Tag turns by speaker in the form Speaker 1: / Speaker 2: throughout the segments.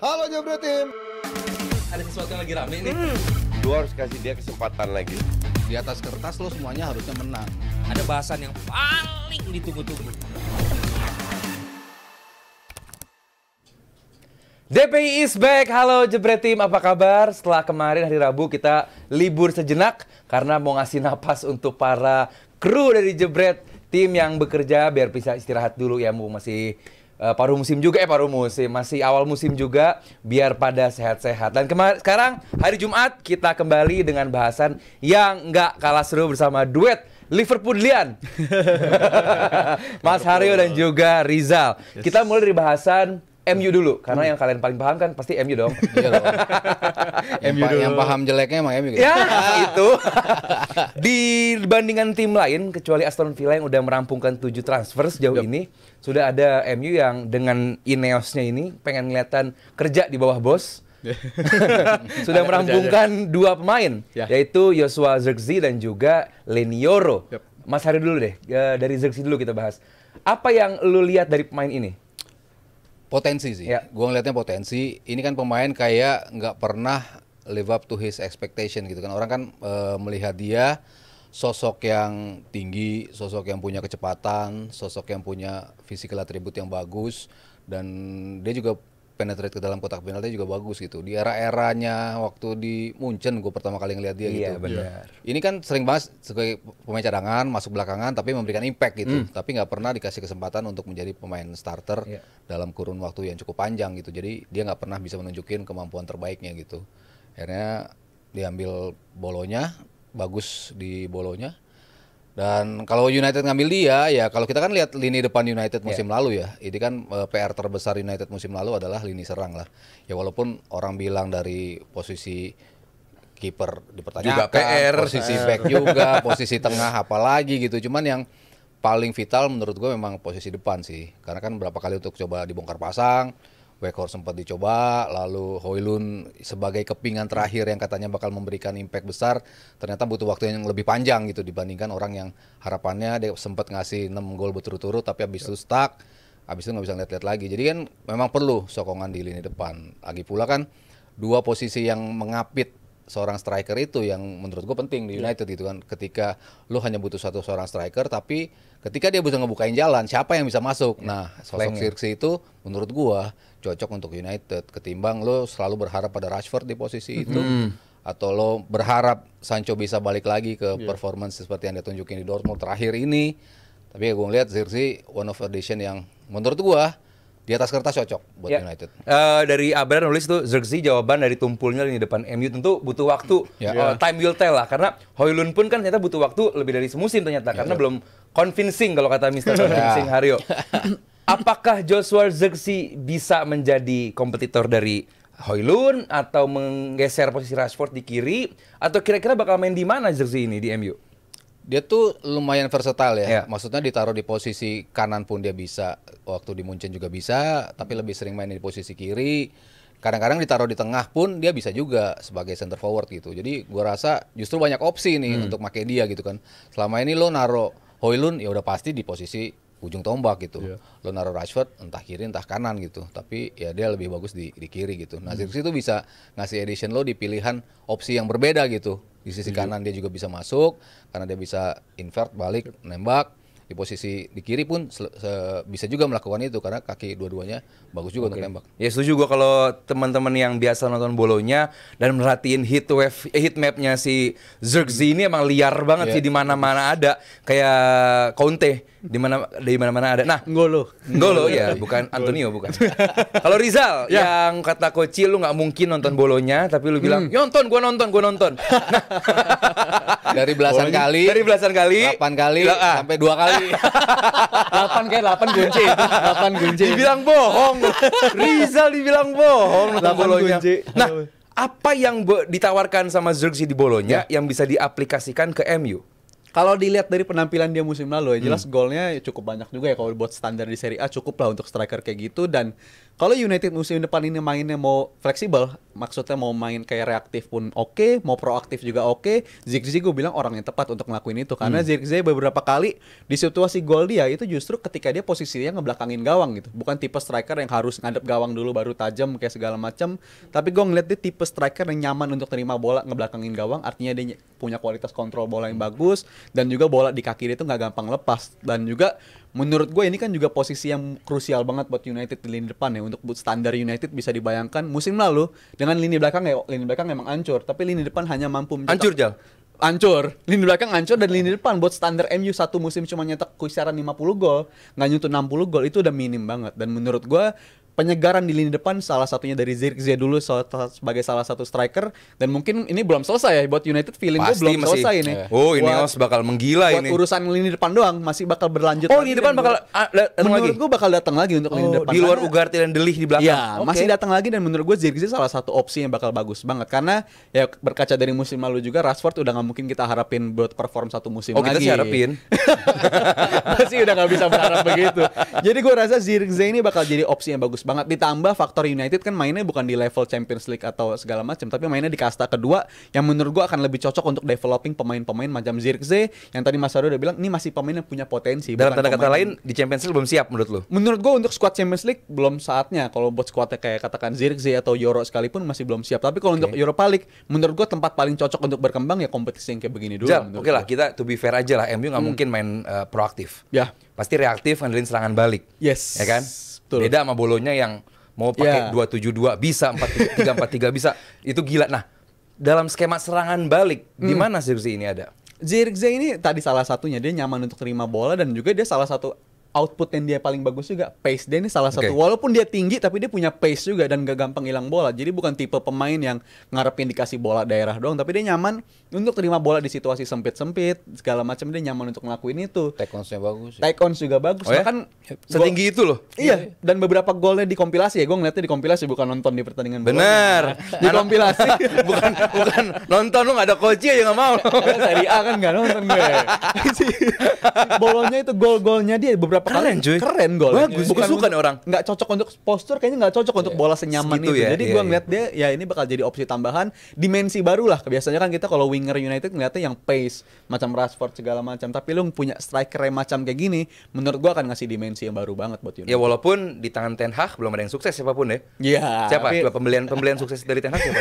Speaker 1: Halo Jebret Tim.
Speaker 2: Ada sesuatu yang lagi rame nih. Hmm. Gue harus kasih dia kesempatan
Speaker 3: lagi.
Speaker 1: Di atas kertas lo semuanya harusnya menang. Ada bahasan yang
Speaker 3: paling
Speaker 1: ditunggu-tunggu.
Speaker 2: DPI is back. Halo Jebret Team, apa kabar? Setelah kemarin hari Rabu kita libur sejenak karena mau ngasih napas untuk para kru dari Jebret tim yang bekerja biar bisa istirahat dulu ya mau masih uh, paruh musim juga eh paruh musim masih awal musim juga biar pada sehat-sehat. Dan kemar sekarang hari Jumat kita kembali dengan bahasan yang nggak kalah seru bersama duet Liverpoolian. Mas Hario dan juga Rizal. Yes. Kita mulai dari bahasan MU dulu karena hmm. yang kalian paling paham kan pasti MU dong. Iya MU dulu. Yang paham jeleknya emang MU gitu. Ya, itu. Dibandingkan tim lain kecuali Aston Villa yang udah merampungkan tujuh transfer sejauh yep. ini, sudah ada MU yang dengan ineosnya ini pengen kelihatan kerja di bawah bos.
Speaker 3: sudah merampungkan
Speaker 2: dua pemain ya. yaitu Joshua Zirkzee dan juga Lenioro. Yep. Mas Hari dulu deh, eh, dari Zirkzee dulu kita bahas.
Speaker 1: Apa yang lu lihat dari pemain ini? Potensi sih. Ya. Gua ngelihatnya potensi. Ini kan pemain kayak nggak pernah live up to his expectation gitu kan. Orang kan e, melihat dia sosok yang tinggi, sosok yang punya kecepatan, sosok yang punya physical atribut yang bagus dan dia juga penetrate ke dalam kotak penalti juga bagus gitu. Di era-eranya waktu di Munchen gue pertama kali ngeliat dia iya, gitu. Benar. Ini kan sering banget sebagai pemain cadangan masuk belakangan tapi memberikan impact gitu. Mm. Tapi nggak pernah dikasih kesempatan untuk menjadi pemain starter yeah. dalam kurun waktu yang cukup panjang gitu. Jadi dia nggak pernah bisa menunjukin kemampuan terbaiknya gitu. Akhirnya diambil bolonya bagus di bolonya dan kalau United ngambil dia, ya kalau kita kan lihat lini depan United iya. musim yeah. lalu ya, ini kan eh, PR terbesar United musim lalu adalah lini serang lah. Ya walaupun orang bilang dari posisi kiper dipertanyakan, juga PR. posisi eh. back juga, posisi tengah apalagi gitu. Cuman yang paling vital menurut gue memang posisi depan sih, karena kan berapa kali untuk coba dibongkar pasang, Wekor sempat dicoba, lalu Hoylun sebagai kepingan terakhir yang katanya bakal memberikan impact besar, ternyata butuh waktu yang lebih panjang gitu dibandingkan orang yang harapannya dia sempat ngasih 6 gol berturut-turut tapi habis itu stuck, habis itu nggak bisa lihat-lihat lagi. Jadi kan memang perlu sokongan di lini depan. Lagi pula kan dua posisi yang mengapit seorang striker itu yang menurut gue penting di iya. United yeah. gitu kan. Ketika lu hanya butuh satu seorang striker tapi ketika dia bisa ngebukain jalan, siapa yang bisa masuk? Yeah. Nah, sosok Sirksi itu menurut gua cocok untuk United ketimbang lu selalu berharap pada Rashford di posisi itu. atau lo berharap Sancho bisa balik lagi ke yeah. performance seperti yang dia tunjukin di Dortmund terakhir ini. Tapi ya gue ngeliat Sirksi one of addition yang menurut gue di atas kertas cocok buat yeah. United.
Speaker 2: Uh, dari Abra nulis tuh Zirkzee jawaban dari tumpulnya di depan MU tentu butuh waktu. Yeah. Ya. Uh, time will tell lah karena Hoylun pun kan ternyata butuh waktu lebih dari semusim ternyata yeah, karena yeah. belum convincing kalau kata Mister Convincing ya. Hario. Apakah Joshua Zirkzee bisa menjadi kompetitor dari Hoylun atau menggeser posisi Rashford di kiri atau kira-kira bakal main
Speaker 1: di mana Zirkzee ini di MU? Dia tuh lumayan versatile ya. Yeah. Maksudnya ditaruh di posisi kanan pun dia bisa. Waktu di Munchen juga bisa, tapi lebih sering main di posisi kiri. Kadang-kadang ditaruh di tengah pun dia bisa juga sebagai center forward gitu. Jadi gua rasa justru banyak opsi nih hmm. untuk make dia gitu kan. Selama ini lo naruh Hoylun ya udah pasti di posisi ujung tombak gitu. Yeah. Lo naruh Rashford entah kiri entah kanan gitu. Tapi ya dia lebih bagus di, di kiri gitu. Nah, hmm. itu bisa ngasih edition lo di pilihan opsi yang berbeda gitu di sisi iya. kanan dia juga bisa masuk karena dia bisa invert balik nembak di posisi di kiri pun bisa juga melakukan itu karena kaki dua-duanya bagus juga okay. untuk nembak.
Speaker 2: Ya setuju gue kalau teman-teman yang biasa nonton bolonya dan merhatiin hit wave eh, mapnya si Zerg ini emang liar banget yeah. sih di mana-mana ada kayak Conte di mana di mana-mana ada. Nah, Ngolo. Ngolo ya, bukan Antonio bukan. kalau Rizal yeah. yang kata kecil lu nggak mungkin nonton bolonya tapi lu bilang, hmm. "Nonton, gua nonton, gua nonton."
Speaker 1: Nah, dari belasan bolonya. kali. Dari belasan kali. 8 kali iya. sampai dua kali
Speaker 2: delapan
Speaker 3: kayak delapan gunci. Delapan gunci.
Speaker 2: Dibilang bohong. Rizal dibilang bohong. Delapan gunci. Nah, apa yang ditawarkan sama Zirkzee di Bolonya yeah. yang bisa
Speaker 3: diaplikasikan ke MU? Kalau dilihat dari penampilan dia musim lalu ya hmm. jelas hmm. golnya cukup banyak juga ya kalau buat standar di Serie A cukup lah untuk striker kayak gitu dan kalau United musim depan ini mainnya mau fleksibel, maksudnya mau main kayak reaktif pun oke, okay, mau proaktif juga oke. Okay, Zirkzee gue bilang orang yang tepat untuk ngelakuin itu karena hmm. Zirkzee beberapa kali di situasi gol dia itu justru ketika dia posisinya ngebelakangin gawang gitu. Bukan tipe striker yang harus ngadep gawang dulu baru tajam kayak segala macam. Tapi gue ngeliat dia tipe striker yang nyaman untuk terima bola ngebelakangin gawang, artinya dia punya kualitas kontrol bola yang bagus dan juga bola di kaki dia itu nggak gampang lepas dan juga menurut gue ini kan juga posisi yang krusial banget buat United di lini depan ya untuk standar United bisa dibayangkan musim lalu dengan lini belakang ya lini belakang memang ancur tapi lini depan hanya mampu mencetak hancur jal hancur lini belakang ancur dan lini depan buat standar MU satu musim cuma nyetak kisaran 50 gol nggak nyentuh 60 gol itu udah minim banget dan menurut gue penyegaran di lini depan salah satunya dari Zirkzee dulu sebagai salah satu striker dan mungkin ini belum selesai ya buat United feeling gue belum masih, selesai ini. Yeah. Oh, ini harus bakal menggila buat ini. Buat urusan lini depan doang masih bakal berlanjut. Oh, lini depan bakal ah, lagi. Menurut gue bakal datang lagi untuk oh, lini depan. Di luar Ugarte dan Delih di belakang. Ya, okay. masih datang lagi dan menurut gue Zirkzee salah satu opsi yang bakal bagus banget karena ya berkaca dari musim lalu juga Rashford udah gak mungkin kita harapin buat perform satu musim oh, lagi. Oh, kita sih harapin. Masih udah gak bisa berharap begitu. Jadi gue rasa Zirkzee ini bakal jadi opsi yang bagus banget ditambah faktor United kan mainnya bukan di level Champions League atau segala macam tapi mainnya di kasta kedua yang menurut gua akan lebih cocok untuk developing pemain-pemain macam Zirkzee yang tadi Mas Aru udah bilang ini masih pemain yang punya potensi dalam tanda kata lain di Champions League belum siap menurut lo menurut gua untuk squad Champions League belum saatnya kalau buat squadnya kayak katakan Zirkzee atau Euro sekalipun masih belum siap tapi kalau okay. untuk Europa League menurut gua tempat paling cocok untuk berkembang ya kompetisi yang kayak begini dulu oke okay lah kita to be fair aja lah MU nggak hmm. mungkin main uh, proaktif ya pasti reaktif
Speaker 2: ngandelin serangan balik yes ya kan Betul. Beda sama bolonya yang mau pakai ya. dua tujuh dua
Speaker 3: bisa empat tiga empat tiga bisa itu gila. Nah dalam skema serangan balik hmm. di mana Zirkzee ini ada? Zirkzee ini tadi salah satunya dia nyaman untuk terima bola dan juga dia salah satu output yang dia paling bagus juga pace dia ini salah satu okay. walaupun dia tinggi tapi dia punya pace juga dan gak gampang hilang bola jadi bukan tipe pemain yang ngarepin dikasih bola daerah doang tapi dia nyaman untuk terima bola di situasi sempit sempit segala macam dia nyaman untuk ngelakuin itu take onsnya bagus ya. take ons juga bagus oh, ya? kan setinggi itu loh iya, iya, iya dan beberapa golnya dikompilasi ya gue ngeliatnya dikompilasi bukan nonton di pertandingan bener bola. di bukan bukan nonton lu gak ada koci aja ya, ya gak mau Seri A kan gak nonton gue bolonya itu gol-golnya dia beberapa beberapa keren, kali cuy. Keren gol. Bagus. Bukan suka nih orang. Nggak cocok untuk postur, kayaknya nggak cocok untuk bola iya, senyaman Segitu itu. Ya, Jadi yeah, gue iya. ngeliat dia, ya ini bakal jadi opsi tambahan. Dimensi baru lah. kebiasanya kan kita kalau winger United ngeliatnya yang pace, macam Rashford segala macam. Tapi lu punya striker yang macam kayak gini, menurut gue akan ngasih dimensi yang baru banget buat United. Ya
Speaker 2: walaupun di tangan Ten Hag belum ada yang sukses siapapun deh. Ya. Iya. Yeah, siapa? Tapi... Pembelian pembelian sukses dari Ten Hag siapa?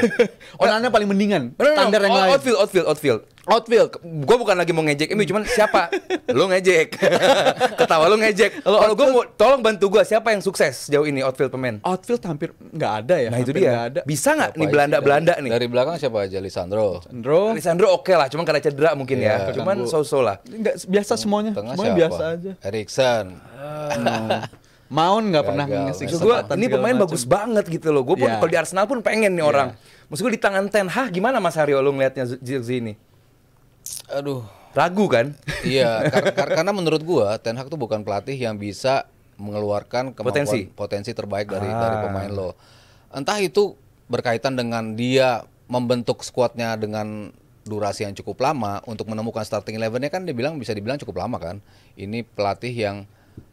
Speaker 2: Onana paling mendingan. Standar yang lain. Outfield, outfield, outfield. Outfield, gue bukan lagi mau ngejek ini, cuman siapa? Lo ngejek, ketawa lo ngejek. Kalau gue mau, tolong bantu gue, siapa yang sukses jauh ini outfield pemain? Outfield hampir nggak ada ya. Nah itu dia. ada. Bisa nggak nih Belanda dari, Belanda nih? Dari belakang siapa aja? Lisandro. Lisandro. Lisandro oke okay lah, cuman karena cedera mungkin yeah, ya. Iya, cuman so-so lah.
Speaker 3: Nggak biasa semuanya. Tengah semuanya siapa? biasa aja. Erikson. Ah.
Speaker 2: Maun nggak pernah ngasih gue, Ini pemain macam. bagus banget gitu loh. Gue pun yeah. kalau di Arsenal pun pengen nih yeah. orang. Maksud gue di tangan Ten Hag gimana Mas Haryo lo ngeliatnya Zirzi ini?
Speaker 1: aduh ragu kan iya kar kar karena menurut gua Ten Hag tuh bukan pelatih yang bisa mengeluarkan potensi potensi terbaik dari ah. dari pemain lo entah itu berkaitan dengan dia membentuk skuadnya dengan durasi yang cukup lama untuk menemukan starting elevennya kan dia bilang bisa dibilang cukup lama kan ini pelatih yang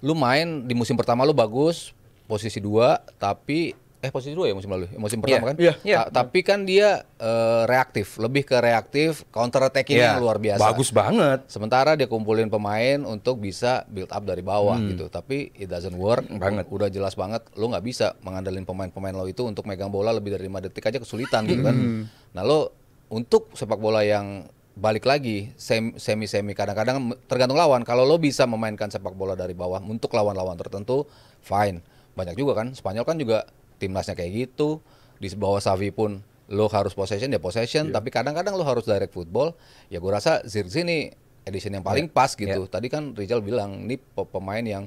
Speaker 1: lu main di musim pertama lu bagus posisi dua tapi eh posisi dua ya musim lalu ya? musim iya. pertama yeah. kan yeah. Yeah. tapi kan dia uh, reaktif lebih ke reaktif counter attacking yeah. yang luar biasa bagus banget sementara dia kumpulin pemain untuk bisa build up dari bawah hmm. gitu tapi it doesn't work banget udah jelas banget lo nggak bisa mengandalkan pemain-pemain lo itu untuk megang bola lebih dari lima detik aja kesulitan gitu kan hmm. nah lo untuk sepak bola yang balik lagi semi semi kadang-kadang tergantung lawan kalau lo bisa memainkan sepak bola dari bawah untuk lawan-lawan tertentu fine banyak juga kan Spanyol kan juga timnasnya kayak gitu di bawah Savi pun lo harus possession ya possession yeah. tapi kadang-kadang lo harus direct football ya gue rasa Zirzi ini edition yang paling yeah. pas gitu yeah. tadi kan Rizal bilang ini pemain yang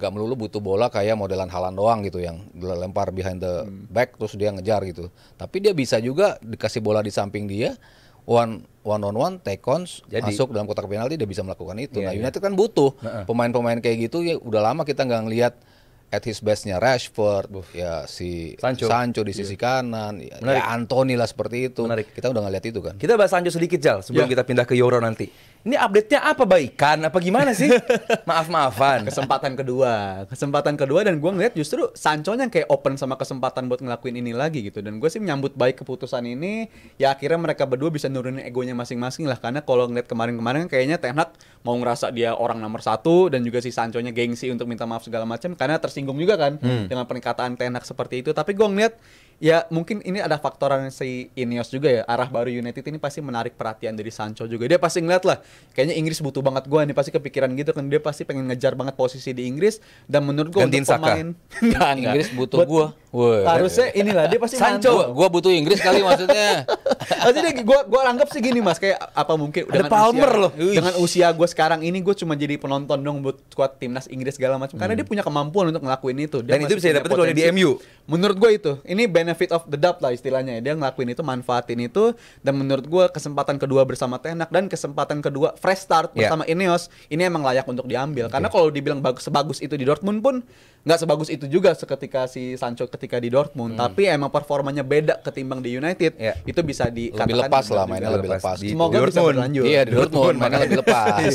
Speaker 1: gak melulu butuh bola kayak modelan halan doang gitu yang lempar behind the hmm. back terus dia ngejar gitu tapi dia bisa juga dikasih bola di samping dia one one on one take ons masuk dalam kotak penalti dia bisa melakukan itu yeah, nah iya. United yeah. kan butuh pemain-pemain kayak gitu ya udah lama kita nggak ngelihat at his bestnya Rashford, Buf. ya si Sancho, Sancho di iya. sisi yeah. kanan, ya, Menarik. ya Anthony lah seperti itu. Menarik. Kita udah ngeliat itu kan.
Speaker 2: Kita bahas Sancho sedikit Jal sebelum yeah. kita pindah ke Euro nanti.
Speaker 3: Ini update-nya apa baikan apa gimana sih? Maaf-maafan. Kesempatan kedua, kesempatan kedua dan gue ngeliat justru Sancho yang kayak open sama kesempatan buat ngelakuin ini lagi gitu dan gue sih menyambut baik keputusan ini. Ya akhirnya mereka berdua bisa nurunin egonya masing-masing lah karena kalau ngeliat kemarin-kemarin kayaknya Ten Hag mau ngerasa dia orang nomor satu dan juga si Sancho nya gengsi untuk minta maaf segala macam karena tersinggung juga kan hmm. dengan perkataan Ten Hag seperti itu. Tapi gue ngeliat ya mungkin ini ada faktoran si Ineos juga ya arah baru United ini pasti menarik perhatian dari Sancho juga dia pasti ngeliat lah kayaknya Inggris butuh banget gue nih pasti kepikiran gitu kan dia pasti pengen ngejar banget posisi di Inggris dan menurut gue untuk Saka. pemain enggak, Inggris butuh gue Woy. Harusnya inilah dia pasti Sancho, Gua butuh Inggris kali maksudnya. maksudnya gue gua anggap sih gini mas, kayak apa mungkin Ada dengan Palmer usia, loh. Dengan usia gue sekarang ini gue cuma jadi penonton dong buat squad timnas Inggris segala macam. Hmm. Karena dia punya kemampuan untuk ngelakuin itu. Dia Dan itu bisa dapat kalau di MU. Menurut gue itu, ini benefit of the doubt lah istilahnya. Dia ngelakuin itu, manfaatin itu. Dan menurut gue kesempatan kedua bersama Tenak dan kesempatan kedua fresh start yeah. bersama Ineos ini emang layak untuk diambil. Okay. Karena kalau dibilang bagus sebagus itu di Dortmund pun nggak sebagus itu juga seketika si Sancho ketika di Dortmund, hmm. tapi emang performanya beda ketimbang di United, ya. itu bisa dikatakan lebih lepas lah mainnya lebih lepas. Di, Semoga di bisa berlanjut. Iya, di Dortmund mainnya lebih iya. lepas.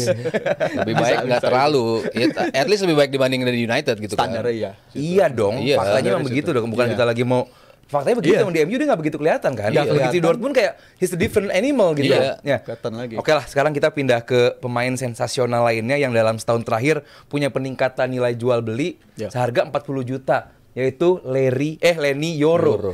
Speaker 3: lebih baik nggak terlalu. Iya, at least lebih baik
Speaker 1: dibanding dari United gitu Standar kan. Iya. Iya dong,
Speaker 3: iya, faktanya memang begitu dong, bukan iya. kita lagi
Speaker 1: mau Faktanya
Speaker 2: begitu, yeah. di MU dia nggak begitu kelihatan kan? Yeah, begitu di Dortmund kayak he's a different animal gitu. yeah. Ya. Iya. kelihatan lagi. Oke lah, sekarang kita pindah ke pemain sensasional lainnya yang dalam setahun terakhir punya peningkatan nilai jual beli yeah. seharga 40 juta yaitu Larry eh Lenny Yoro. Yoro.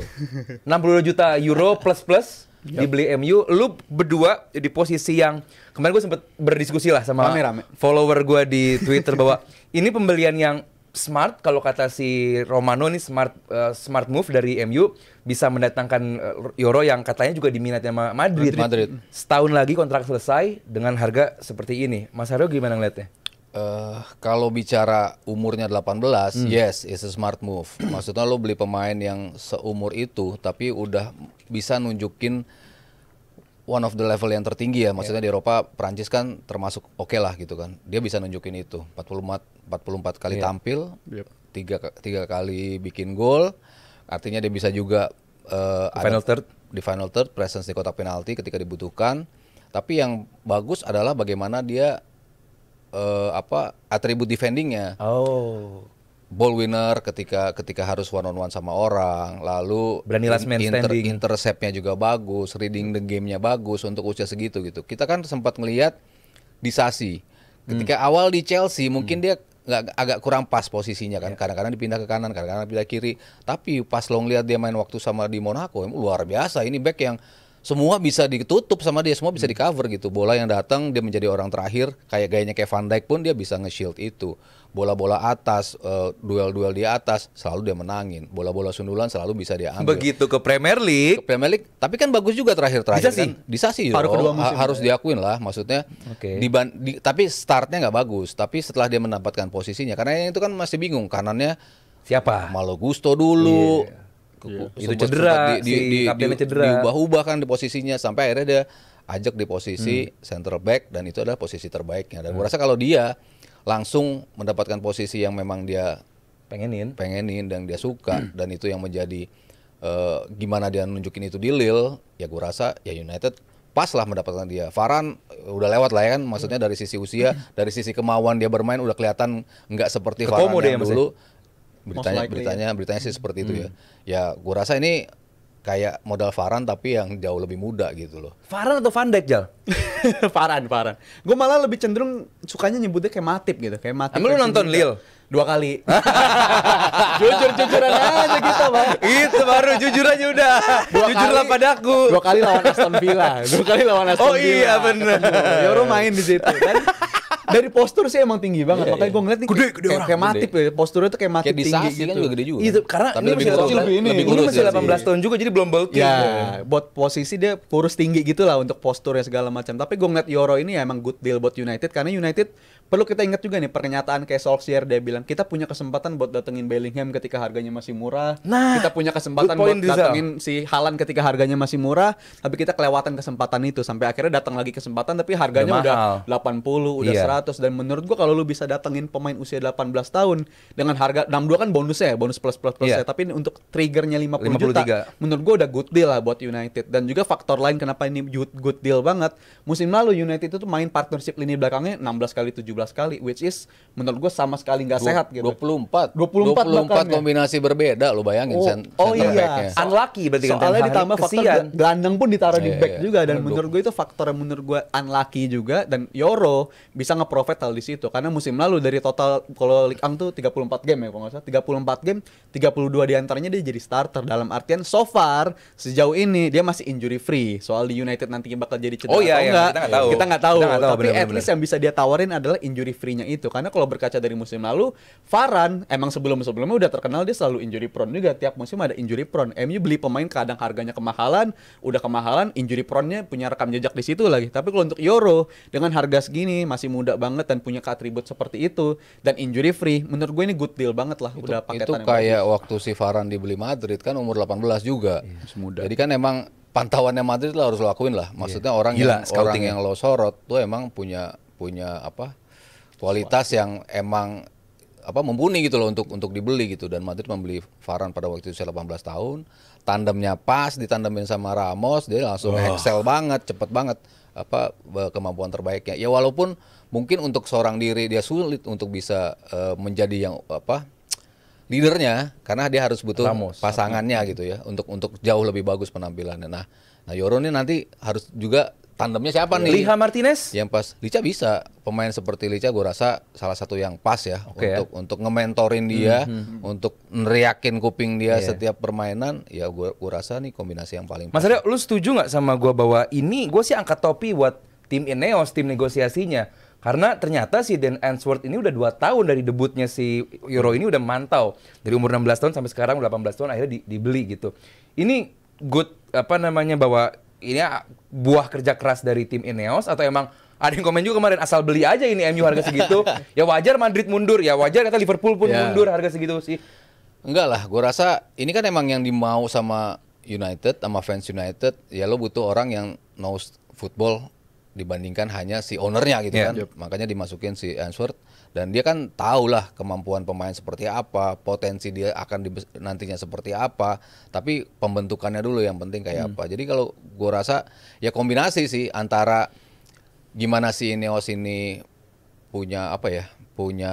Speaker 2: 62 juta euro plus plus yep. dibeli MU. Lu berdua di posisi yang kemarin gue sempet berdiskusi lah sama rame, rame. follower gue di Twitter bahwa ini pembelian yang smart kalau kata si Romano ini smart uh, smart move dari MU bisa mendatangkan uh, eh, Euro yang katanya juga diminati sama Madrid. Madrid. Setahun lagi kontrak
Speaker 1: selesai dengan harga seperti ini.
Speaker 2: Mas Aryo gimana ngeliatnya?
Speaker 1: Uh, kalau bicara umurnya 18, hmm. yes, it's a smart move. Maksudnya lo beli pemain yang seumur itu, tapi udah bisa nunjukin one of the level yang tertinggi ya. Maksudnya yeah. di Eropa, Prancis kan termasuk oke okay lah gitu kan. Dia bisa nunjukin itu. 44, 44 kali yeah. tampil, yep. tiga kali bikin gol. Artinya dia bisa juga uh, ada, third di final third presence di kotak penalti ketika dibutuhkan. Tapi yang bagus adalah bagaimana dia uh, apa atribut defendingnya. Oh. Ball winner ketika ketika harus one on one sama orang, lalu berani last man inter, standing. interceptnya juga bagus, reading the game-nya bagus untuk usia segitu gitu. Kita kan sempat melihat di Sasi ketika hmm. awal di Chelsea mungkin hmm. dia nggak agak kurang pas posisinya kan kadang ya. kadang-kadang dipindah ke kanan kadang-kadang pindah kiri tapi pas lo ngeliat dia main waktu sama di Monaco luar biasa ini back yang semua bisa ditutup sama dia, semua bisa hmm. di cover gitu. Bola yang datang dia menjadi orang terakhir, kayak gayanya kayak Van Dijk pun dia bisa nge-shield itu. Bola-bola atas, eh, duel-duel uh, di atas selalu dia menangin. Bola-bola sundulan selalu bisa dia ambil. Begitu ke Premier League. Ke Premier League, tapi kan bagus juga terakhir-terakhir bisa sih. kan. Bisa sih. Paru oh, kedua musim. Ha harus diakuin lah maksudnya. Okay. di, tapi startnya nggak bagus, tapi setelah dia mendapatkan posisinya karena itu kan masih bingung kanannya siapa? Malo Gusto dulu. Yeah Yeah. Iya. Itu cedera, di, di, si di, cedera. Diubah-ubah kan di posisinya sampai akhirnya dia ajak di posisi hmm. center back dan itu adalah posisi terbaiknya. Dan hmm. gue rasa kalau dia langsung mendapatkan posisi yang memang dia pengenin, pengenin dan dia suka hmm. dan itu yang menjadi uh, gimana dia nunjukin itu di Lille, ya gue rasa ya United pas lah mendapatkan dia. Faran eh, udah lewat lah ya kan, maksudnya hmm. dari sisi usia, hmm. dari sisi kemauan dia bermain udah kelihatan nggak seperti Faran ya yang dulu. Masih beritanya likely, beritanya ya. beritanya sih hmm. seperti hmm. itu ya hmm. ya gue rasa ini
Speaker 3: kayak modal faran tapi yang jauh lebih muda gitu loh. faran atau Van Dijk, Jal? faran faran Gue malah lebih cenderung sukanya nyebutnya kayak Matip gitu, kayak Matip. Emang lu nonton Lil? Dua kali. Jujur-jujuran aja kita, gitu, Bang. Itu baru jujur aja udah. Dua Jujurlah kali, padaku. Dua kali lawan Aston Villa, dua kali lawan oh Aston iya, Villa. Oh iya benar. Yoro main di situ. kan dari postur sih emang tinggi banget. Iya, Makanya iya. gue ngeliat nih gede, gede kayak, kayak matip ya. Posturnya tuh kayak matip kayak tinggi kan gitu. kan juga gede juga. Itu karena Tapi ini masih kecil lebih ini. Lebih ini masih 18 ya, tahun juga jadi belum bulky. Ya, gitu. buat posisi dia kurus tinggi gitu lah untuk posturnya segala macam. Tapi gue ngeliat Yoro ini ya emang good deal buat United karena United perlu kita ingat juga nih pernyataan kayak Solskjaer dia bilang kita punya kesempatan buat datengin Bellingham ketika harganya masih murah. Nah, kita punya kesempatan buat datengin si Halan ketika harganya masih murah, tapi kita kelewatan kesempatan itu sampai akhirnya datang lagi kesempatan tapi harganya udah, udah 80, udah iya. 100 dan menurut gua kalau lu bisa datengin pemain usia 18 tahun dengan harga 62 kan bonus ya, bonus plus plus iya. plus yeah. ya, tapi untuk triggernya 50 53. juta menurut gua udah good deal lah buat United dan juga faktor lain kenapa ini good deal banget musim lalu United itu tuh main partnership lini belakangnya 16 kali 17 kali which is menurut gue sama sekali nggak sehat gitu. 24. 24 24 kombinasi
Speaker 1: berbeda lo bayangin oh, oh center oh iya. So, unlucky berarti kan soalnya ditambah kesian. faktor
Speaker 3: gelandang pun ditaruh yeah, di iya, back yeah. juga dan yeah. menurut gue itu faktor yang menurut gue unlucky juga dan Yoro bisa ngeprofit hal di situ karena musim lalu dari total kalau League Ang tuh 34 game ya kalau nggak salah 34 game 32 diantaranya dia jadi starter dalam artian so far sejauh ini dia masih injury free soal di United nanti bakal jadi cedera oh, iya, atau iya, enggak kita nggak tahu kita nggak tahu, tahu tapi bener -bener. at least yang bisa dia tawarin adalah injury free-nya itu. Karena kalau berkaca dari musim lalu, Faran emang sebelum-sebelumnya udah terkenal dia selalu injury prone juga. Tiap musim ada injury prone. MU beli pemain kadang harganya kemahalan, udah kemahalan, injury prone-nya punya rekam jejak di situ lagi. Tapi kalau untuk Yoro dengan harga segini masih muda banget dan punya atribut seperti itu dan injury free, menurut gue ini good deal banget lah itu, udah paketan. Itu kayak
Speaker 1: waktu si Faran dibeli Madrid kan umur 18 juga. Iya, semuda. Jadi kan emang pantauannya Madrid lah harus lakuin lah. Maksudnya yeah. orang Gila, yang orang yang lo sorot tuh emang punya punya apa? kualitas yang emang apa mumpuni gitu loh untuk untuk dibeli gitu dan Madrid membeli Varan pada waktu itu 18 tahun tandemnya pas ditandemin sama Ramos dia langsung oh. excel banget cepet banget apa kemampuan terbaiknya ya walaupun mungkin untuk seorang diri dia sulit untuk bisa uh, menjadi yang apa leadernya karena dia harus butuh Ramos. pasangannya gitu ya untuk untuk jauh lebih bagus penampilannya nah Nah Yoro ini nanti harus juga tandemnya siapa nih? Liha Martinez? Yang pas Lica bisa pemain seperti Lica gue rasa salah satu yang pas ya okay, ya. untuk ya? untuk ngementorin dia, hmm, hmm, hmm. untuk neriakin kuping dia yeah. Iya. setiap permainan ya gue gua rasa nih kombinasi yang paling.
Speaker 2: Mas Arya, lu setuju nggak sama gue bahwa ini gue sih angkat topi buat tim Ineos tim negosiasinya karena ternyata si Dan Answorth ini udah dua tahun dari debutnya si Euro ini udah mantau dari umur 16 tahun sampai sekarang 18 tahun akhirnya dibeli gitu. Ini good apa namanya bahwa ini buah kerja keras dari tim Ineos atau emang ada yang komen juga kemarin asal beli aja ini MU harga segitu ya wajar Madrid mundur ya wajar kata Liverpool pun yeah. mundur harga segitu sih
Speaker 1: enggak lah gue rasa ini kan emang yang dimau sama United sama fans United ya lo butuh orang yang knows football dibandingkan hanya si ownernya gitu yeah, kan yep. makanya dimasukin si Answorth dan dia kan tahu lah kemampuan pemain seperti apa, potensi dia akan di, nantinya seperti apa, tapi pembentukannya dulu yang penting kayak hmm. apa. Jadi kalau gue rasa ya kombinasi sih antara gimana si Neos ini punya apa ya, punya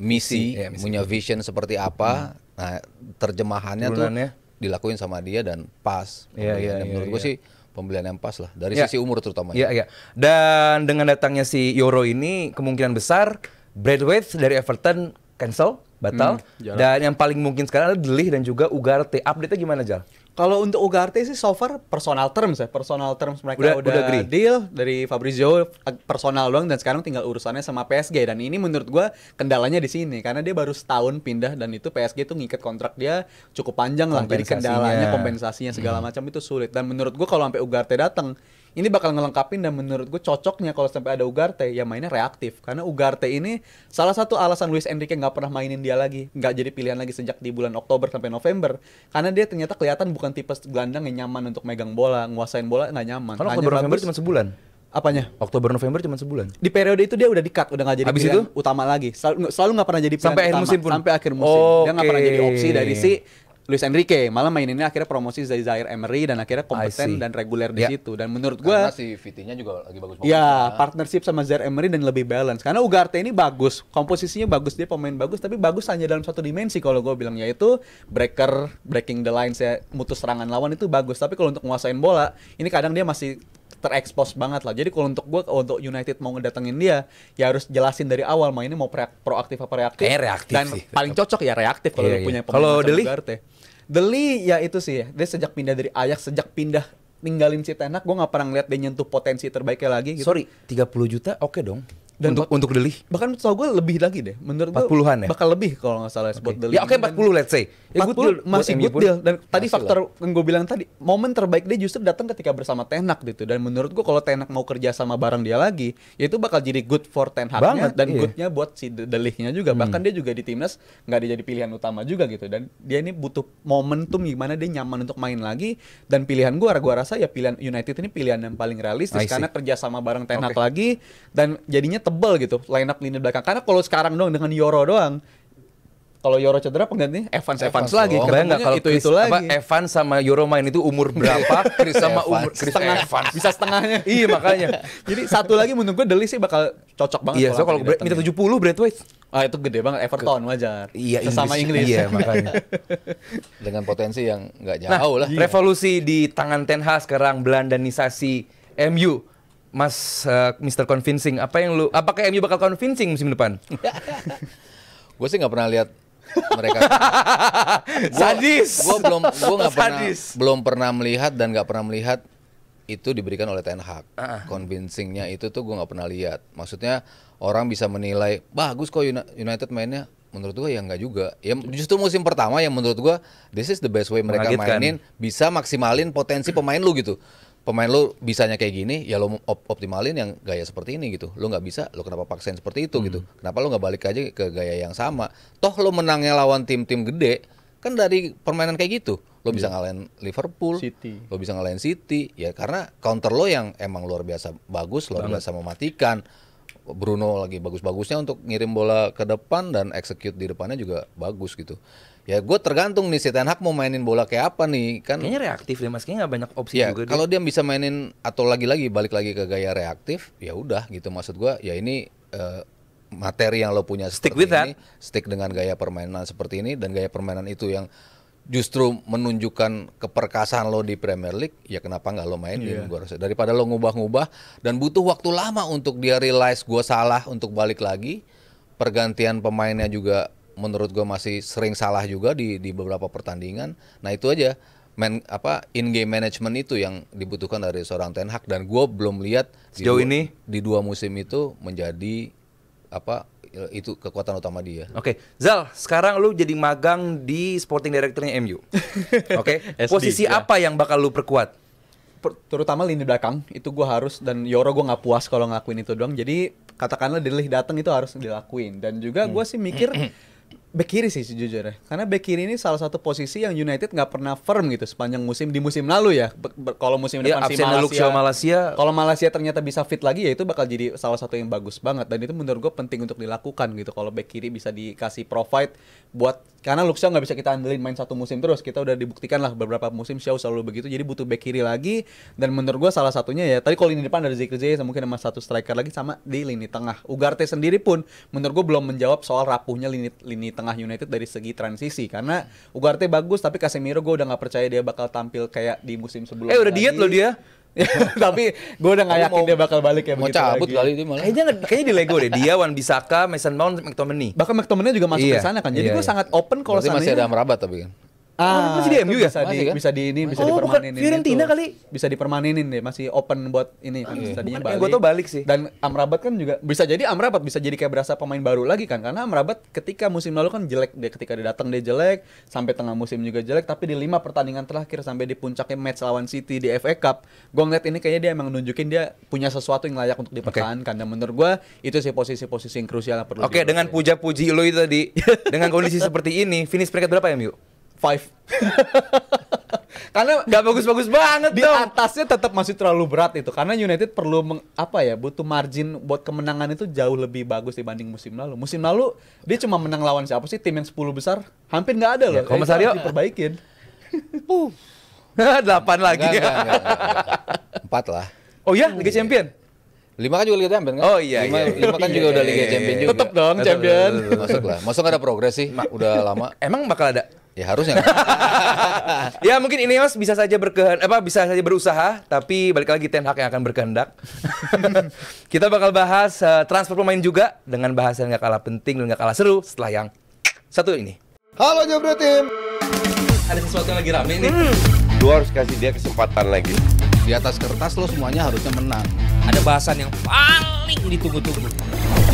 Speaker 1: misi, misi, ya, misi punya vision seperti apa. Hmm. Nah, terjemahannya Turunannya. tuh dilakuin sama dia dan pas. Iya, nah, iya, ya, menurut ya, gue sih pembelian yang pas lah dari ya. sisi umur terutama. Iya, iya. Ya.
Speaker 2: Dan dengan datangnya si Yoro ini kemungkinan besar Bradwaite dari Everton
Speaker 3: cancel, batal. Hmm, dan yang paling mungkin sekarang adalah Delih dan juga Ugarte. Update-nya gimana, Jal? Kalau untuk UGRT sih so far personal terms ya, personal terms mereka udah, udah, udah agree. deal dari Fabrizio personal doang dan sekarang tinggal urusannya sama PSG dan ini menurut gua kendalanya di sini karena dia baru setahun pindah dan itu PSG tuh ngikat kontrak dia cukup panjang lah jadi kendalanya kompensasinya segala hmm. macam itu sulit dan menurut gua kalau sampai UGRT datang ini bakal ngelengkapin dan menurut gue cocoknya kalau sampai ada Ugarte ya mainnya reaktif karena Ugarte ini salah satu alasan Luis Enrique nggak pernah mainin dia lagi nggak jadi pilihan lagi sejak di bulan Oktober sampai November karena dia ternyata kelihatan bukan tipe gelandang yang nyaman untuk megang bola nguasain bola nggak nyaman karena Oktober November cuma sebulan Apanya?
Speaker 2: Oktober November cuma sebulan.
Speaker 3: Di periode itu dia udah dikat, udah nggak jadi Habis pilihan itu? utama lagi. Selalu selalu nggak pernah jadi pilihan sampai utama. akhir musim pun. Sampai akhir musim. Oh, dia nggak pernah jadi opsi dari si Luis Enrique malah maininnya akhirnya promosi Zaire Emery dan akhirnya kompeten dan reguler di yeah. situ dan menurut gua, karena si juga lagi bagus ya partnership sama Zaire Emery dan lebih balance karena Ugarte ini bagus komposisinya bagus dia pemain bagus tapi bagus hanya dalam satu dimensi kalau gua bilang yaitu breaker breaking the line saya mutus serangan lawan itu bagus tapi kalau untuk menguasain bola ini kadang dia masih terekspos banget lah. Jadi kalau untuk gue untuk United mau ngedatengin dia ya harus jelasin dari awal mainnya mau proaktif apa reaktif. Eh reaktif Dan sih. paling cocok ya reaktif kalau iya. iya. punya Kalau Deli? Deli ya itu sih ya. Dia sejak pindah dari Ajax, sejak pindah ninggalin si Tenak, gue nggak pernah ngeliat dia nyentuh potensi terbaiknya lagi. Gitu. Sorry,
Speaker 2: 30 juta oke okay dong dan untuk, untuk Delhi
Speaker 3: bahkan tau gue lebih lagi deh menurut gue 40 ya bakal lebih kalau nggak salah ya, buat okay. Delhi ya oke okay, 40 let's say ya, 40 good deal, masih good deal dan tadi faktor lah. yang gue bilang tadi momen terbaik dia justru datang ketika bersama Tenak gitu dan menurut gue kalau Tenak mau kerja sama bareng dia lagi ya itu bakal jadi good for Tenak banget dan iya. goodnya buat si Delihnya juga hmm. bahkan dia juga di timnas nggak jadi pilihan utama juga gitu dan dia ini butuh momentum gimana dia nyaman untuk main lagi dan pilihan gue gue rasa ya pilihan United ini pilihan yang paling realistis karena kerja sama bareng Tenak okay. lagi dan jadinya tebel gitu line up lini belakang. Karena kalau sekarang doang dengan Yoro doang kalau Yoro cedera pengganti Evans Evans, Evans lagi oh, kebayang kalau itu Chris, itu lagi apa, Evans sama Yoro main itu umur berapa Chris sama Evans. umur Chris Setengah, Evans bisa setengahnya iya makanya jadi satu lagi menurut gue Deli sih bakal cocok banget iya so kalau minta tujuh puluh White ah itu gede banget Everton wajar iya sama Inggris iya makanya
Speaker 1: dengan potensi yang nggak nah, jauh nah, lah iya.
Speaker 2: revolusi di tangan Ten Hag sekarang Belandanisasi MU Mas uh, eh, Mr. Convincing, apa yang lu apakah MU bakal convincing musim depan? gue
Speaker 1: sih nggak pernah lihat mereka. gua, sadis. Gue belum gue nggak pernah belum pernah melihat dan nggak pernah melihat itu diberikan oleh Ten Hag. uh Convincingnya itu tuh gue nggak pernah lihat. Maksudnya orang bisa menilai bagus kok United mainnya. Menurut gue ya nggak juga. Ya justru musim pertama yang menurut gue this is the best way mereka mainin bisa maksimalin potensi pemain lu gitu pemain lo bisanya kayak gini ya lo op optimalin yang gaya seperti ini gitu lo nggak bisa lo kenapa paksain seperti itu gitu? hmm. gitu kenapa lo nggak balik aja ke gaya yang sama toh lo menangnya lawan tim-tim gede kan dari permainan kayak gitu lo bisa yeah. ngalahin Liverpool, City. lo bisa ngalahin City ya karena counter lo yang emang luar biasa bagus, luar Banget. biasa mematikan. Bruno lagi bagus-bagusnya untuk ngirim bola ke depan dan execute di depannya juga bagus gitu. Ya gue tergantung nih si Ten Hag mau mainin bola kayak apa nih kan. Kayaknya
Speaker 2: reaktif deh mas, kayaknya gak banyak opsi ya, juga.
Speaker 1: Kalau dia. bisa mainin atau lagi-lagi balik lagi ke gaya reaktif, ya udah gitu maksud gue. Ya ini uh, materi yang lo punya stick with ini, that. stick dengan gaya permainan seperti ini dan gaya permainan itu yang justru menunjukkan keperkasaan lo di Premier League, ya kenapa nggak lo mainin? Yeah. Gue rasa daripada lo ngubah-ngubah dan butuh waktu lama untuk dia realize gue salah untuk balik lagi. Pergantian pemainnya juga menurut gue masih sering salah juga di di beberapa pertandingan. Nah itu aja men apa in game management itu yang dibutuhkan dari seorang Ten Hag dan gue belum lihat sejauh di ini di dua musim itu menjadi apa itu kekuatan utama dia. Oke, okay. Zal,
Speaker 2: sekarang lu jadi magang di sporting directornya MU.
Speaker 1: Oke, okay. posisi SD, ya.
Speaker 3: apa yang bakal lu perkuat? terutama lini belakang itu gue harus dan Yoro gue nggak puas kalau ngelakuin itu doang. Jadi katakanlah delih datang itu harus dilakuin dan juga gue sih mikir back kiri sih sejujurnya karena back kiri ini salah satu posisi yang United nggak pernah firm gitu sepanjang musim di musim lalu ya kalau musim ya, depan si Malaysia, Malaysia. kalau Malaysia ternyata bisa fit lagi ya itu bakal jadi salah satu yang bagus banget dan itu menurut gue penting untuk dilakukan gitu kalau back kiri bisa dikasih provide buat karena Luxia nggak bisa kita andelin main satu musim terus kita udah dibuktikan lah beberapa musim Xiao selalu begitu jadi butuh back kiri lagi dan menurut gue salah satunya ya tadi kalau ini depan ada Zikri Zeke mungkin sama satu striker lagi sama di lini tengah Ugarte sendiri pun menurut gue belum menjawab soal rapuhnya lini lini tengah United dari segi transisi karena Ugarte bagus tapi Casemiro gue udah nggak percaya dia bakal tampil kayak di musim sebelumnya eh udah diet loh dia tapi gue udah nggak yakin dia bakal balik ya mau begitu cabut lagi. kali itu, malah kayaknya kayaknya di Lego deh dia Wan Bisaka Mason Mount McTominay bahkan McTominay juga masuk
Speaker 1: iya, ke sana kan jadi iya, gue iya. sangat open kalau masih ada merabat
Speaker 3: tapi kan Ah, oh, masih di MU ya? Bisa, di, kan? bisa di ini, bisa oh, dipermanenin. Oh, Fiorentina kali. Bisa dipermanenin deh, masih open buat ini. Kan. Hmm. balik. Gue tuh balik sih. Dan Amrabat kan juga bisa jadi Amrabat bisa jadi kayak berasa pemain baru lagi kan? Karena Amrabat ketika musim lalu kan jelek dia ketika dia datang dia jelek, sampai tengah musim juga jelek. Tapi di lima pertandingan terakhir sampai di puncaknya match lawan City di FA Cup, gue ngeliat ini kayaknya dia emang nunjukin dia punya sesuatu yang layak untuk dipertahankan. Okay. Dan menurut gue itu sih posisi-posisi yang krusial yang perlu. Oke, okay, dengan puja-puji lo itu tadi, dengan kondisi seperti ini, finish peringkat berapa ya, Miu? five karena nggak bagus-bagus banget di dong. atasnya tetap masih terlalu berat itu karena United perlu meng, apa ya butuh margin buat kemenangan itu jauh lebih bagus dibanding musim lalu musim lalu dia cuma menang lawan siapa sih tim yang 10 besar hampir nggak ada ya, loh ya, kalau misalnya diperbaikin delapan lagi ya. enggak, enggak, enggak, empat lah oh ya Liga Champion
Speaker 1: Lima kan juga Liga Champion kan? Oh iya, lima, iya. lima kan iya, juga iya, udah Liga iya, Champion iya, iya. juga. Tetap dong Champion. Masuk lah. Masuk ada progres sih, udah lama. Emang bakal ada Ya harusnya. ya mungkin ini Mas bisa
Speaker 2: saja berkehendak apa bisa saja berusaha, tapi balik lagi Ten Hag yang akan berkehendak. Kita bakal bahas uh, transfer pemain juga dengan bahasan yang gak kalah penting dan gak kalah seru setelah yang satu ini.
Speaker 1: Halo Jabra Team.
Speaker 2: Ada sesuatu yang lagi rame nih. Hmm. Lu harus kasih dia kesempatan lagi.
Speaker 1: Di atas kertas lo semuanya harusnya menang. Ada bahasan yang paling ditunggu-tunggu.